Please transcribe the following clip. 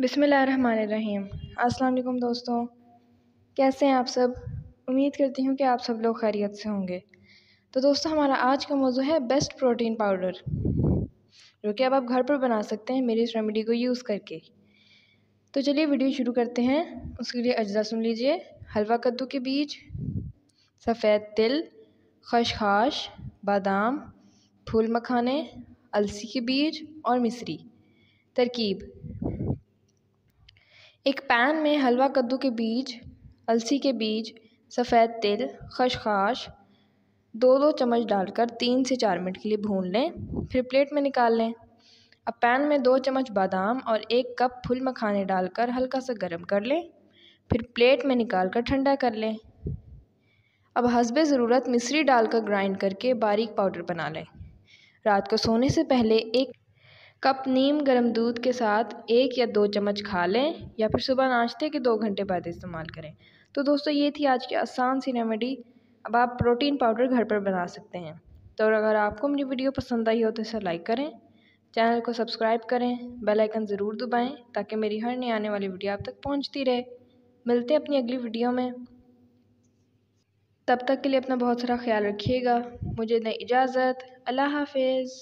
बिसमीम रहीम दोस्तों कैसे हैं आप सब उम्मीद करती हूँ कि आप सब लोग खैरियत से होंगे तो दोस्तों हमारा आज का मौजू है बेस्ट प्रोटीन पाउडर जो कि अब आप घर पर बना सकते हैं मेरी इस रेमेडी को यूज़ करके तो चलिए वीडियो शुरू करते हैं उसके लिए अज्जा सुन लीजिए हलवा कद्दू के बीज सफ़ेद तिल खशखाश बादाम फूल मखाने अलसी के बीज और मिसरी तरकीब एक पैन में हलवा कद्दू के बीज अलसी के बीज सफ़ेद तिल खशखाश दो दो चम्मच डालकर तीन से चार मिनट के लिए भून लें फिर प्लेट में निकाल लें अब पैन में दो चम्मच बादाम और एक कप फुल मखाने डालकर हल्का सा गर्म कर लें फिर प्लेट में निकाल कर ठंडा कर लें अब हसब ज़रूरत मिश्री डालकर ग्राइंड करके बारीक पाउडर बना लें रात को सोने से पहले एक कप नीम गर्म दूध के साथ एक या दो चम्मच खा लें या फिर सुबह नाश्ते के दो घंटे बाद इस्तेमाल करें तो दोस्तों ये थी आज की आसान सी रेमेडी अब आप प्रोटीन पाउडर घर पर बना सकते हैं तो अगर आपको मेरी वीडियो पसंद आई हो तो इसे लाइक करें चैनल को सब्सक्राइब करें बेल आइकन ज़रूर दबाएं ताकि मेरी हर नई आने वाली वीडियो आप तक पहुंचती रहे मिलते हैं अपनी अगली वीडियो में तब तक के लिए अपना बहुत सारा ख्याल रखिएगा मुझे दें इजाज़त अल्लाह हाफिज़